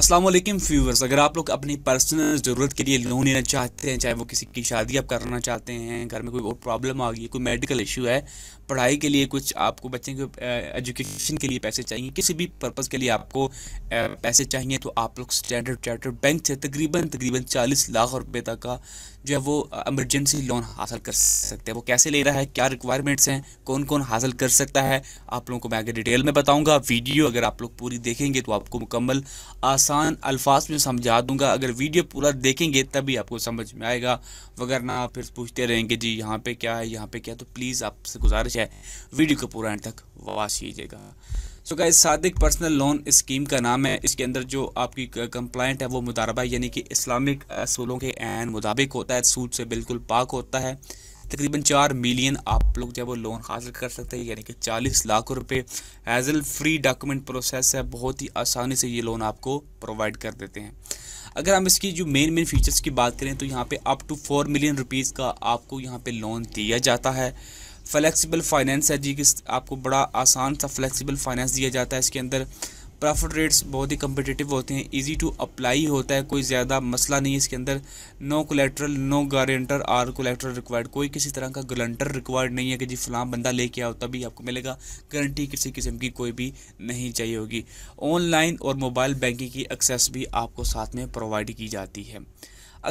असलम फ्यूवर्स अगर आप लोग अपनी पर्सनल ज़रूरत के लिए लोन लेना चाहते हैं चाहे वो किसी की शादी आप करना चाहते हैं घर में कोई और प्रॉब्लम आ गई कोई मेडिकल इशू है पढ़ाई के लिए कुछ आपको बच्चे को एजुकेशन के लिए पैसे चाहिए किसी भी पर्पज़ के लिए आपको पैसे चाहिए तो आप लोग स्टैंडर्ड चार्टर्ड बैंक से तकरीबन तकरीबन चालीस लाख रुपये तक का जो है वो एमरजेंसी लोन हासिल कर सकते हैं वो कैसे ले रहा है क्या रिक्वायरमेंट्स हैं कौन कौन हासिल कर सकता है आप लोगों को मैं आगे डिटेल में बताऊंगा वीडियो अगर आप लोग पूरी देखेंगे तो आपको मुकम्मल आसान अल्फाज में समझा दूंगा अगर वीडियो पूरा देखेंगे तभी आपको समझ में आएगा वगरना आप फिर पूछते रहेंगे जी यहाँ पर क्या है यहाँ पर क्या तो प्लीज़ आपसे गुजारिश है वीडियो को पूरा एंड तक वाश कीजिएगा so guys Sadiq personal loan scheme का नाम है इसके अंदर जो आपकी कंप्लाइंट है वो मुतारबा यानी कि इस्लामिक असूलों के एन मुताबिक होता है सूद से बिल्कुल पाक होता है तकरीबन चार मिलियन आप लोग जब वो लोन हासिल कर सकते हैं यानी कि चालीस लाख रुपए एल फ्री डॉक्यूमेंट प्रोसेस है बहुत ही आसानी से ये लोन आपको प्रोवाइड कर देते हैं अगर हम इसकी जो मेन मेन फीचर्स की बात करें तो यहाँ पे up to four million rupees का आपको यहाँ पे लोन दिया जाता है फ्लेक्सिबल फाइनेंस है जी कि आपको बड़ा आसान सा फ्लेक्सिबल फाइनेंस दिया जाता है इसके अंदर प्रॉफिट रेट्स बहुत ही कम्पिटिटिव होते हैं इजी टू अप्लाई होता है कोई ज़्यादा मसला नहीं है इसके अंदर no collateral no guarantor or collateral required कोई किसी तरह का गलंटर रिक्वायर्ड नहीं है कि जी फलाम बंदा लेके आओ तभी आपको मिलेगा गारंटी किसी किस्म की कोई भी नहीं चाहिए होगी ऑनलाइन और मोबाइल बैंकिंग की एक्सेस भी आपको साथ में प्रोवाइड की जाती है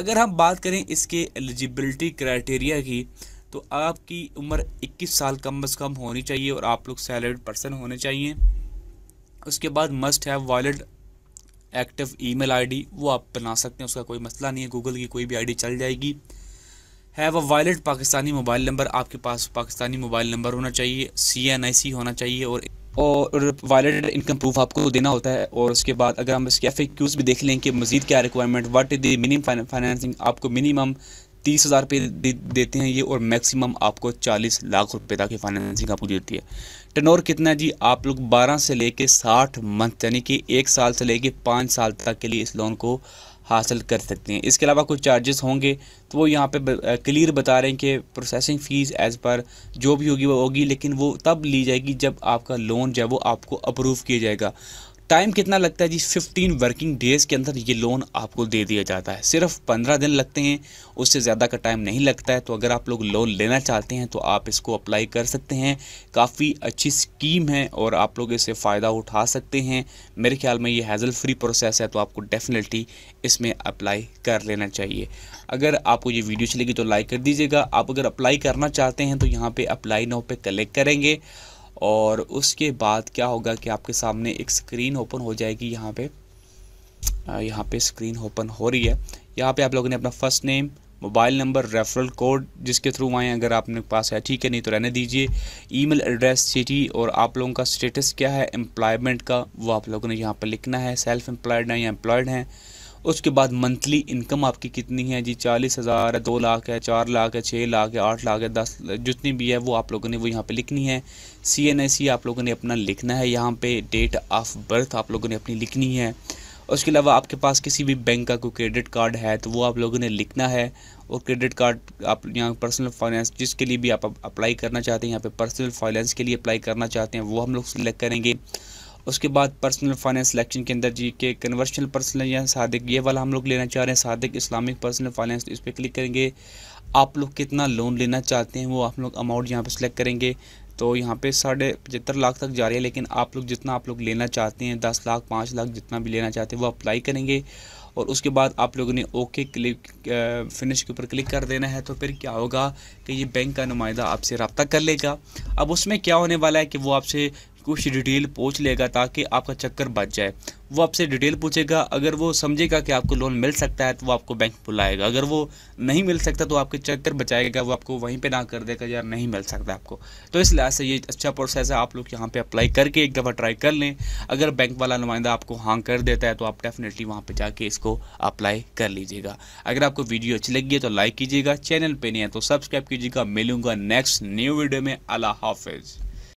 अगर हम बात करें इसके एलिजिबिलिटी क्राइटेरिया की तो आपकी उम्र 21 साल कम अज़ कम होनी चाहिए और आप लोग सैलरीड पर्सन होने चाहिए उसके बाद must have wallet active email ID वो आप बना सकते हैं उसका कोई मसला नहीं है गूगल की कोई भी आईडी चल जाएगी have a wallet Pakistani mobile number आपके पास पाकिस्तानी मोबाइल नंबर होना चाहिए सी एन आई सी होना चाहिए और और वॉलेट इनकम प्रूफ आपको देना होता है और उसके बाद अगर हम इसके एफ भी देख लें कि मज़ीद क्या requirement what is the minimum financing आपको मिनिमम तीस हज़ार रुपये दे, देते हैं ये और मैक्सिमम आपको चालीस लाख रुपए तक की फाइनेंसिंग आपको देती है टनोर कितना है जी आप लोग बारह से लेके साठ मंथ यानी कि एक साल से लेके पाँच साल तक के लिए इस लोन को हासिल कर सकते हैं इसके अलावा कुछ चार्जेस होंगे तो वो यहाँ पे क्लियर बता रहे हैं कि प्रोसेसिंग फ़ीस एज़ पर जो भी होगी वो होगी लेकिन वो तब ली जाएगी जब आपका लोन जो है वो आपको अप्रूव किया जाएगा टाइम कितना लगता है जी 15 वर्किंग डेज़ के अंदर ये लोन आपको दे दिया जाता है सिर्फ 15 दिन लगते हैं उससे ज़्यादा का टाइम नहीं लगता है तो अगर आप लोग लोन लेना चाहते हैं तो आप इसको अप्लाई कर सकते हैं काफ़ी अच्छी स्कीम है और आप लोग इससे फ़ायदा उठा सकते हैं मेरे ख्याल में ये हैज़ल फ्री प्रोसेस है तो आपको डेफिनेटली इसमें अप्लाई कर लेना चाहिए अगर आपको ये वीडियो चलेगी तो लाइक कर दीजिएगा आप अगर अप्लाई करना चाहते हैं तो यहाँ पर अप्लाई नाव पर कलेक्ट करेंगे और उसके बाद क्या होगा कि आपके सामने एक स्क्रीन ओपन हो जाएगी यहाँ पे यहाँ पे स्क्रीन ओपन हो रही है यहाँ पे आप लोगों ने अपना first name mobile number referral code जिसके थ्रू आए अगर आपने पास है ठीक है नहीं तो रहने दीजिए ईमेल एड्रेस सिटी और आप लोगों का स्टेटस क्या है एम्प्लॉयमेंट का वो आप लोगों ने यहाँ पर लिखना है सेल्फ एम्प्लॉयड हैं या एम्प्लॉयड हैं उसके बाद मंथली इनकम आपकी कितनी है जी चालीस हज़ार है दो लाख है चार लाख है छः लाख है आठ लाख है दस जितनी भी है वो आप लोगों ने वो यहाँ पे लिखनी है सी एन आई आप लोगों ने अपना लिखना है यहाँ पे डेट ऑफ बर्थ आप लोगों ने अपनी लिखनी है उसके अलावा आपके पास किसी भी बैंक का कोई क्रेडिट कार्ड है तो वो आप लोगों ने लिखना है और क्रेडिट कार्ड आप यहाँ पर्सनल फाइनेंस जिसके लिए भी आप अप्लाई करना चाहते हैं यहाँ पर पर्सनल फाइनेंस के लिए अप्लाई करना चाहते हैं वो हम लोग सिलेक्ट करेंगे उसके बाद पर्सनल फाइनेंस सेलेक्शन के अंदर जी के कन्वर्शनल पर्सनल या सादिक ये वाला हम लोग लेना चाह रहे हैं सादक इस्लामिक पर्सनल फाइनेंस इस पर क्लिक करेंगे आप लोग कितना लोन लेना चाहते हैं वो आप लोग अमाउंट यहाँ पर सिलेक्ट करेंगे तो यहाँ पे साढ़े पचहत्तर लाख तक जा रही है लेकिन आप लोग जितना आप लोग लेना चाहते हैं दस लाख पाँच लाख जितना भी लेना चाहते हैं वो अप्लाई करेंगे और उसके बाद आप लोगों ने ओके क्लिक फिनिश के ऊपर क्लिक कर देना है तो फिर क्या होगा कि ये बैंक का नुमाइंदा आपसे रबता कर लेगा अब उसमें क्या होने वाला है कि वो आपसे कुछ डिटेल पूछ लेगा ताकि आपका चक्कर बच जाए वो आपसे डिटेल पूछेगा अगर वो समझेगा कि आपको लोन मिल सकता है तो वो आपको बैंक बुलाएगा अगर वो नहीं मिल सकता तो आपके चक्कर बचाएगा वो आपको वहीं पे ना कर देगा यार नहीं मिल सकता आपको तो इस लिहाज से ये अच्छा प्रोसेस है आप लोग यहाँ पे अप्लाई करके एक दफ़ा ट्राई कर लें अगर बैंक वाला नुमाइंदा आपको हाँ कर देता है तो आप डेफिनेटली वहाँ पर जाके इसको अप्लाई कर लीजिएगा अगर आपको वीडियो अच्छी लगी है तो लाइक कीजिएगा चैनल पर नहीं है तो सब्सक्राइब कीजिएगा मिलूंगा नेक्स्ट न्यू वीडियो में अला हाफिज़